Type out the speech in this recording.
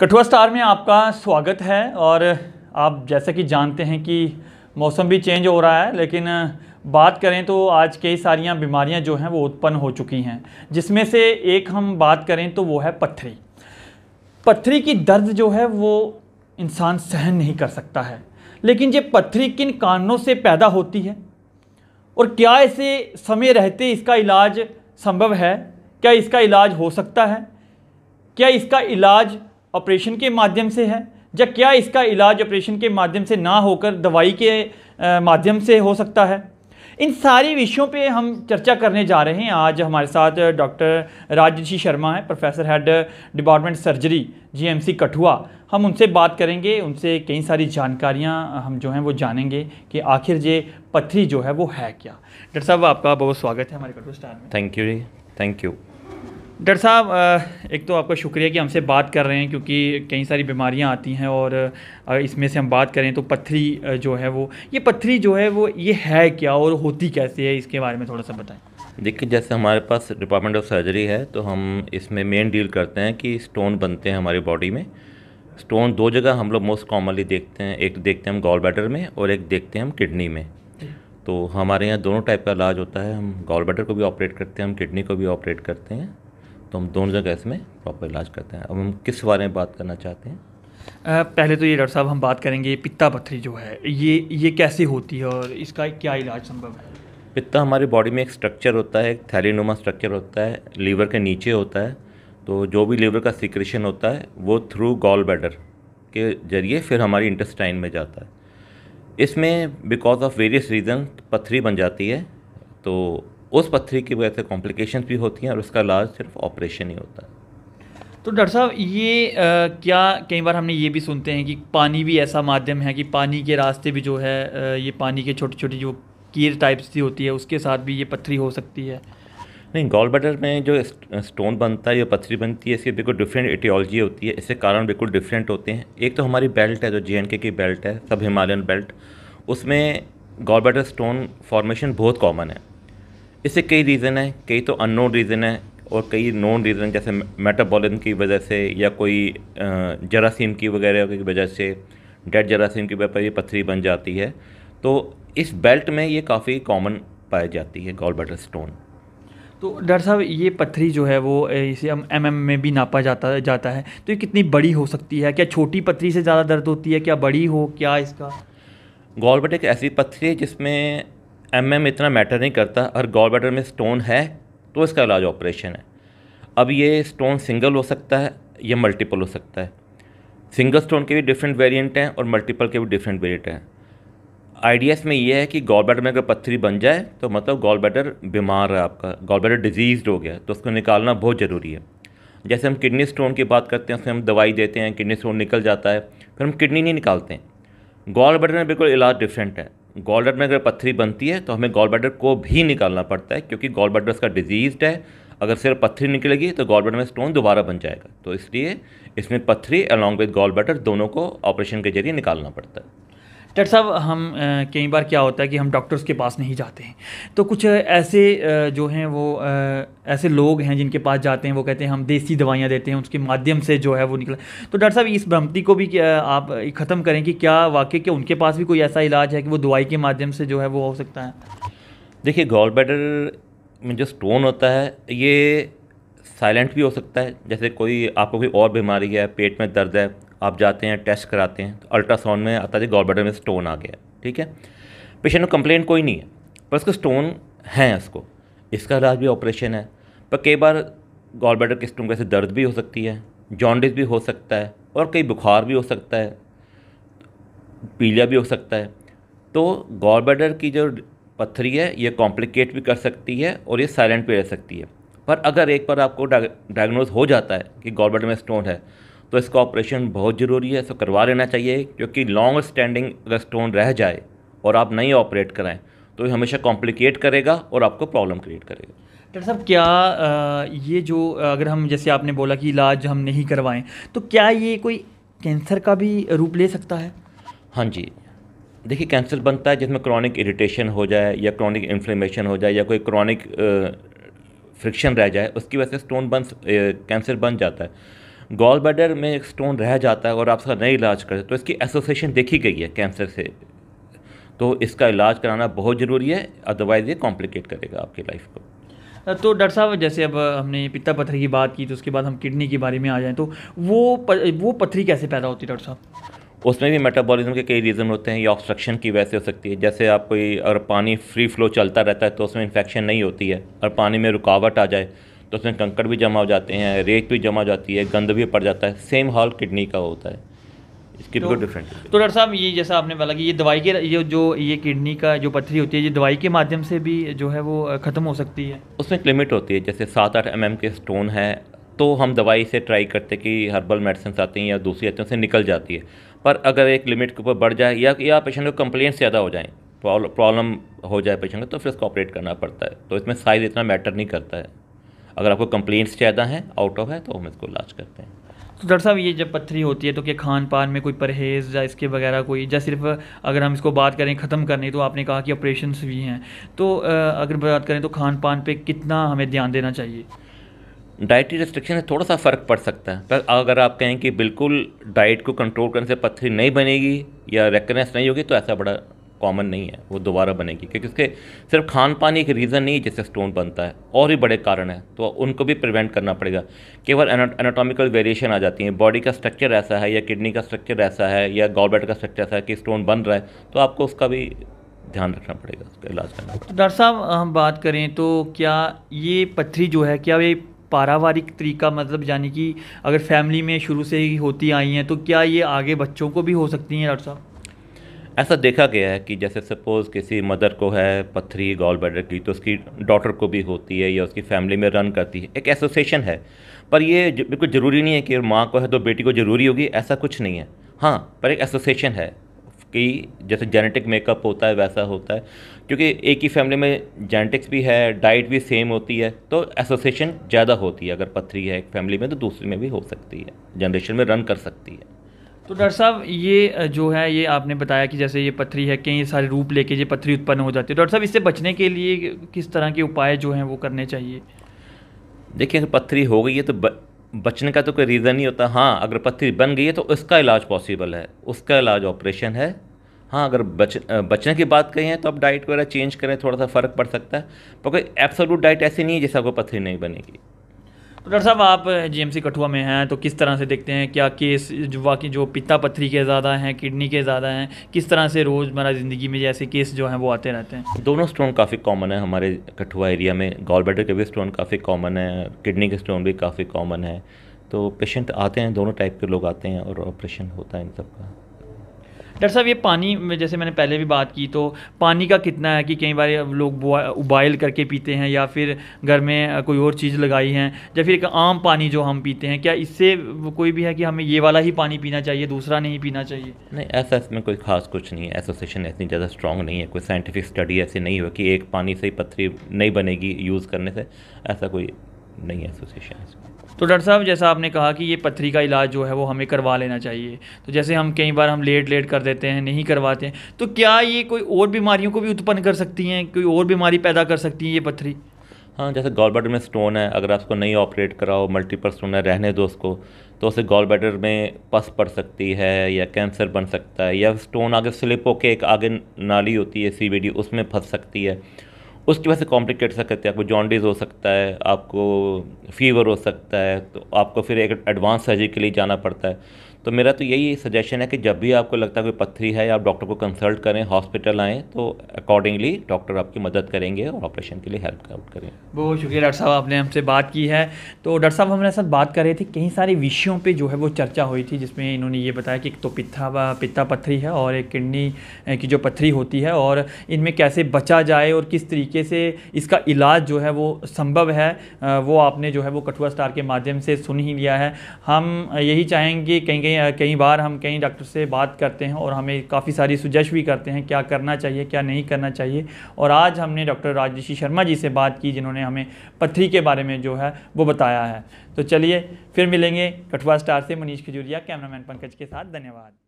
Kathua star में आपका स्वागत है और आप जैसा कि जानते हैं कि मौसम भी चेंज हो रहा है लेकिन बात करें तो आज कई सारियाँ बीमारियां जो हैं वो उत्पन्न हो चुकी हैं जिसमें से एक हम बात करें तो वो है पत्थरी पत्थरी की दर्द जो है वो इंसान सहन नहीं कर सकता है लेकिन ये पत्थरी किन कारणों से पैदा होती है और क्या ऐसे समय रहते इसका इलाज संभव है क्या इसका इलाज हो सकता है क्या इसका इलाज ऑपरेशन के माध्यम से है या क्या इसका इलाज ऑपरेशन के माध्यम से ना होकर दवाई के माध्यम से हो सकता है इन सारी विषयों पे हम चर्चा करने जा रहे हैं आज हमारे साथ डॉक्टर राजशी शर्मा हैं professor head department surgery GMC Kathua हम उनसे बात करेंगे उनसे कई सारी जानकारियाँ हम जो हैं वो जानेंगे कि आखिर ये पथरी जो है वो है क्या डॉक्टर साहब आपका बहुत स्वागत है हमारे कठुआ स्टार में थैंक यू जी थैंक यू डॉक्टर साहब एक तो आपका शुक्रिया कि हमसे बात कर रहे हैं क्योंकि कई सारी बीमारियां आती हैं और इसमें से हम बात करें तो पथरी जो है वो ये पथरी जो है वो ये है क्या और होती कैसे है इसके बारे में थोड़ा सा बताएं देखिए जैसे हमारे पास डिपार्टमेंट ऑफ सर्जरी है तो हम इसमें मेन डील करते हैं कि स्टोन बनते हैं हमारी बॉडी में स्टोन दो जगह हम लोग मोस्ट कॉमनली देखते हैं एक देखते हैं हम गॉल बैटर में और एक देखते हैं हम किडनी में तो हमारे यहाँ दोनों टाइप का इलाज होता है हम गॉल बैटर को भी ऑपरेट करते हैं हम किडनी को भी ऑपरेट करते हैं तो हम दोनों जगह इसमें प्रॉपर इलाज करते हैं अब हम किस बारे में बात करना चाहते हैं पहले तो ये डॉक्टर साहब हम बात करेंगे पित्ता पत्थरी जो है ये ये कैसे होती है और इसका क्या इलाज संभव है पित्ता हमारी बॉडी में एक स्ट्रक्चर होता है एक थैलीनुमा स्ट्रक्चर होता है लीवर के नीचे होता है तो जो भी लीवर का सिक्रेशन होता है वो थ्रू गॉल बैडर के जरिए फिर हमारी इंटेस्टाइन में जाता है इसमें बिकॉज ऑफ वेरियस रीज़न पथरी बन जाती है तो उस पत्थरी की वजह से कॉम्प्लिकेशन भी होती हैं और उसका इलाज सिर्फ ऑपरेशन ही होता है तो डॉक्टर साहब ये आ, क्या कई बार हमने ये भी सुनते हैं कि पानी भी ऐसा माध्यम है कि पानी के रास्ते भी जो है आ, ये पानी के छोटी छोटी जो कीर टाइप्स की होती है उसके साथ भी ये पत्थरी हो सकती है नहीं गोल बटर में जो स्टोन बनता है या पत्थरी बनती है इसकी बिल्कुल डिफरेंट एटियोलॉजी होती है इससे कारण बिल्कुल डिफरेंट होते हैं एक तो हमारी बेल्ट है जो जे की बेल्ट है सब हिमालयन बेल्ट उसमें गोल बटर स्टोन फॉर्मेशन बहुत कॉमन है इससे कई रीज़न हैं कई तो अननोन रीज़न हैं और कई नॉन रीज़न जैसे मेटाबॉलिज्म की वजह से या कोई जरासीम की वगैरह की वजह से डेड जरासीम की वजह पर ये पथरी बन जाती है तो इस बेल्ट में ये काफ़ी कॉमन पाई जाती है गोल बटर स्टोन तो डॉक्टर साहब ये पथरी जो है वो इसे हम एम एम में भी नापा जाता जाता है तो ये कितनी बड़ी हो सकती है क्या छोटी पथरी से ज़्यादा दर्द होती है क्या बड़ी हो क्या इसका गॉल एक ऐसी पथरी है जिसमें एम एम इतना मैटर नहीं करता अगर गॉल बैटर में स्टोन है तो इसका इलाज ऑपरेशन है अब ये स्टोन सिंगल हो सकता है या मल्टीपल हो सकता है सिंगल स्टोन के भी डिफरेंट वेरिएंट हैं और मल्टीपल के भी डिफरेंट वेरिएंट हैं आइडियाज़ में ये है कि गॉल बैटर में अगर पत्थरी बन जाए तो मतलब गॉल बैटर बीमार है आपका गॉल बैटर डिजीज हो गया तो उसको निकालना बहुत ज़रूरी है जैसे हम किडनी स्टोन की बात करते हैं उसमें हम दवाई देते हैं किडनी स्टोन निकल जाता है फिर हम किडनी नहीं निकालते हैं गॉल बैटर में बिल्कुल इलाज डिफरेंट है गॉल ब्लैडर में अगर पत्थरी बनती है तो हमें गॉल ब्लैडर को भी निकालना पड़ता है क्योंकि गॉल ब्लैडर उसका डिजीज है अगर सिर्फ पत्थरी निकलेगी तो गॉल ब्लैडर में स्टोन दोबारा बन जाएगा तो इसलिए इसमें पत्थरी अलॉन्ग विद गॉल ब्लैडर दोनों को ऑपरेशन के जरिए निकालना पड़ता है डॉक्टर साहब हम कई बार क्या होता है कि हम डॉक्टर्स के पास नहीं जाते हैं तो कुछ ऐसे जो हैं वो ऐसे लोग हैं जिनके पास जाते हैं वो कहते हैं हम देसी दवाइयाँ देते हैं उसके माध्यम से जो है वो निकला तो डॉक्टर साहब इस भ्रमति को भी आप ख़त्म करें कि क्या वाकई के उनके पास भी कोई ऐसा इलाज है कि वो दवाई के माध्यम से जो है वो हो सकता है देखिए गॉल बैडर में जो स्टोन होता है ये साइलेंट भी हो सकता है जैसे कोई आपको कोई और बीमारी है पेट में दर्द है आप जाते हैं टेस्ट कराते हैं तो अल्ट्रासाउंड में आता है गॉल में स्टोन आ गया ठीक है पेशेंट को कंप्लेंट कोई नहीं है पर उसको स्टोन है उसको इसका इलाज भी ऑपरेशन है पर कई बार गॉल के स्टोन कैसे दर्द भी हो सकती है जॉन्डिस भी हो सकता है और कई बुखार भी हो सकता है पीलिया भी हो सकता है तो गॉल की जो पत्थरी है ये कॉम्प्लिकेट भी कर सकती है और ये साइलेंट भी रह सकती है पर अगर एक बार आपको डायग्नोज हो जाता है कि गॉल में स्टोन है तो इसका ऑपरेशन बहुत ज़रूरी है इसको करवा लेना चाहिए क्योंकि लॉन्ग स्टैंडिंग अगर स्टोन रह जाए और आप नहीं ऑपरेट कराएं तो ये हमेशा कॉम्प्लिकेट करेगा और आपको प्रॉब्लम क्रिएट करेगा डॉक्टर साहब क्या आ, ये जो अगर हम जैसे आपने बोला कि इलाज हम नहीं करवाएं तो क्या ये कोई कैंसर का भी रूप ले सकता है हाँ जी देखिए कैंसर बनता है जिसमें क्रॉनिक इरिटेशन हो जाए या क्रॉनिक इन्फ्लेमेशन हो जाए या कोई क्रॉनिक फ्रिक्शन रह जाए उसकी वजह से स्टोन बन कैंसर बन जाता है गॉल बैडर में एक स्टोन रह जाता है और आप उसका नहीं इलाज करते तो इसकी एसोसिएशन देखी गई है कैंसर से तो इसका इलाज कराना बहुत ज़रूरी है अदरवाइज़ ये कॉम्प्लिकेट करेगा आपकी लाइफ को तो डॉक्टर साहब जैसे अब हमने पिता पत्थर की बात की तो उसके बाद हम किडनी के बारे में आ जाएं तो वो प, वो पत्थरी कैसे पैदा होती है डॉक्टर साहब उसमें भी मेटाबॉलिज्म के कई रीज़न होते हैं या ऑब्स्ट्रक्शन की वजह से हो सकती है जैसे आप कोई अगर पानी फ्री फ्लो चलता रहता है तो उसमें इन्फेक्शन नहीं होती है और पानी में रुकावट आ जाए तो उसमें कंकड़ भी जमा हो जाते हैं रेत भी जमा हो जाती है गंद भी पड़ जाता है सेम हॉल किडनी का होता है इसकी तो बिल्कुल डिफरेंट तो डॉक्टर साहब ये जैसा आपने बोला कि ये दवाई के ये जो ये किडनी का जो पथरी होती है ये दवाई के माध्यम से भी जो है वो ख़त्म हो सकती है उसमें लिमिट होती है जैसे सात आठ एम के स्टोन है तो हम दवाई से ट्राई करते कि हर्बल मेडिसिन आती हैं या दूसरी आती हैं उनसे निकल जाती है पर अगर एक लिमिट के ऊपर बढ़ जाए या या पेशेंट को कंप्लेंट्स ज़्यादा हो जाएँ प्रॉब्लम हो जाए पेशेंट को तो फिर उसको ऑपरेट करना पड़ता है तो इसमें साइज़ इतना मैटर नहीं करता है अगर आपको कंप्लेंट्स ज़्यादा हैं आउट ऑफ है तो हम इसको इलाज करते हैं तो डॉक्टर साहब ये जब पत्थरी होती है तो क्या खान पान में कोई परहेज़ या इसके वगैरह कोई या सिर्फ अगर हम इसको बात करें ख़त्म करने तो आपने कहा कि ऑपरेशन भी हैं तो अगर बात करें तो खान पान पर कितना हमें ध्यान देना चाहिए डाइटरी रिस्ट्रिक्शन से थोड़ा सा फ़र्क पड़ सकता है पर अगर आप कहें कि बिल्कुल डाइट को कंट्रोल करने से पत्थरी नहीं बनेगी या रेकनेस नहीं होगी तो ऐसा बड़ा कॉमन नहीं है वो दोबारा बनेगी क्योंकि उसके सिर्फ खान पान एक रीज़न नहीं जिससे स्टोन बनता है और भी बड़े कारण हैं तो उनको भी प्रिवेंट करना पड़ेगा केवल एनाटॉमिकल वेरिएशन आ जाती है बॉडी का स्ट्रक्चर ऐसा है या किडनी का स्ट्रक्चर ऐसा है या गॉलबेट का स्ट्रक्चर ऐसा है कि स्टोन बन रहा है तो आपको उसका भी ध्यान रखना पड़ेगा उसका इलाज करना तो डॉक्टर साहब हम बात करें तो क्या ये पथरी जो है क्या ये पारिवारिक तरीका मतलब यानी कि अगर फैमिली में शुरू से ही होती आई हैं तो क्या ये आगे बच्चों को भी हो सकती हैं डॉक्टर साहब ऐसा देखा गया है कि जैसे सपोज़ किसी मदर को है पथरी गॉल बैडर की तो उसकी डॉटर को भी होती है या उसकी फैमिली में रन करती है एक एसोसिएशन है पर ये बिल्कुल ज़रूरी नहीं है कि माँ को है तो बेटी को ज़रूरी होगी ऐसा कुछ नहीं है हाँ पर एक एसोसिएशन है कि जैसे जेनेटिक मेकअप होता है वैसा होता है क्योंकि एक ही फैमिली में जेनेटिक्स भी है डाइट भी सेम होती है तो एसोसिएशन ज़्यादा होती है अगर पथरी है एक फैमिली में तो दूसरी में भी हो सकती है जनरेशन में रन कर सकती है तो डॉक्टर साहब ये जो है ये आपने बताया कि जैसे ये पथरी है कई सारे रूप लेके ये पथरी उत्पन्न हो जाती है डॉक्टर साहब इससे बचने के लिए किस तरह के उपाय जो हैं वो करने चाहिए देखिए अगर पथरी हो गई है तो बचने का तो कोई रीज़न नहीं होता हाँ अगर पथरी बन गई है तो उसका इलाज पॉसिबल है उसका इलाज ऑपरेशन है हाँ अगर बच बचने की बात करें तो आप डाइट वगैरह चेंज करें थोड़ा सा फ़र्क पड़ सकता है पर कोई एब्सोलूट डाइट ऐसी नहीं है जैसे आपको पथरी नहीं बनेगी तो डॉक्टर साहब आप जीएमसी कठुआ में हैं तो किस तरह से देखते हैं क्या केस जो बाकी जो पिता पथरी के ज़्यादा हैं किडनी के ज़्यादा हैं किस तरह से रोज़मर्रा ज़िंदगी में जैसे केस जो हैं वो आते रहते हैं दोनों स्टोन काफ़ी कॉमन है हमारे कठुआ एरिया में गॉल बैटर के भी स्टोन काफ़ी कॉमन है किडनी के स्टोन भी काफ़ी कॉमन है तो पेशेंट आते हैं दोनों टाइप के लोग आते हैं और ऑपरेशन होता है इन सब का डॉक्टर साहब ये पानी में जैसे मैंने पहले भी बात की तो पानी का कितना है कि कई बार लोग उबाइल करके पीते हैं या फिर घर में कोई और चीज़ लगाई है या फिर एक आम पानी जो हम पीते हैं क्या इससे कोई भी है कि हमें ये वाला ही पानी पीना चाहिए दूसरा नहीं पीना चाहिए नहीं ऐसा इसमें कोई खास कुछ नहीं है एसोसिएशन इतनी ज़्यादा स्ट्रॉन्ग नहीं है कोई साइंटिफिक स्टडी ऐसी नहीं हो कि एक पानी से ही पत्थरी नहीं बनेगी यूज़ करने से ऐसा कोई नहीं है एसोसिएशन इसमें तो डॉक्टर साहब जैसा आपने कहा कि ये पथरी का इलाज जो है वो हमें करवा लेना चाहिए तो जैसे हम कई बार हम लेट लेट कर देते हैं नहीं करवाते हैं तो क्या ये कोई और बीमारियों को भी उत्पन्न कर सकती हैं कोई और बीमारी पैदा कर सकती है ये पथरी हाँ जैसे गॉल बैटर में स्टोन है अगर आप उसको नहीं ऑपरेट कराओ मल्टीपल स्टोन है रहने दो उसको तो उसे गॉल बैटर में पस पड़ सकती है या कैंसर बन सकता है या स्टोन आगे स्लिप होके एक आगे नाली होती है डी उसमें फंस सकती है उसकी वजह से कॉम्प्लिकेट सकते हैं आपको जॉन्डिस हो सकता है आपको फीवर हो सकता है तो आपको फिर एक एडवांस सर्जरी के लिए जाना पड़ता है तो मेरा तो यही सजेशन है कि जब भी आपको लगता है कोई पत्थरी है आप डॉक्टर को कंसल्ट करें हॉस्पिटल आएँ तो अकॉर्डिंगली डॉक्टर आपकी मदद करेंगे और ऑपरेशन के लिए हेल्प आउट करें बहुत शुक्रिया डॉक्टर साहब आपने हमसे बात की है तो डॉक्टर साहब हमारे साथ बात कर रहे थे कई सारे विषयों पर जो है वो चर्चा हुई थी जिसमें इन्होंने ये बताया कि एक तो पिता पिता पत्थरी है और एक किडनी की जो पत्थरी होती है और इनमें कैसे बचा जाए और किस तरीके से इसका इलाज जो है वो संभव है वो आपने जो है वो कठुआ स्टार के माध्यम से सुन ही लिया है हम यही चाहेंगे कहीं कहीं कई बार हम कई डॉक्टर से बात करते हैं और हमें काफ़ी सारी सुजश भी करते हैं क्या करना चाहिए क्या नहीं करना चाहिए और आज हमने डॉक्टर राजशी शर्मा जी से बात की जिन्होंने हमें पथरी के बारे में जो है वो बताया है तो चलिए फिर मिलेंगे कठुआ स्टार से मनीष खजूरिया कैमरामैन पंकज के साथ धन्यवाद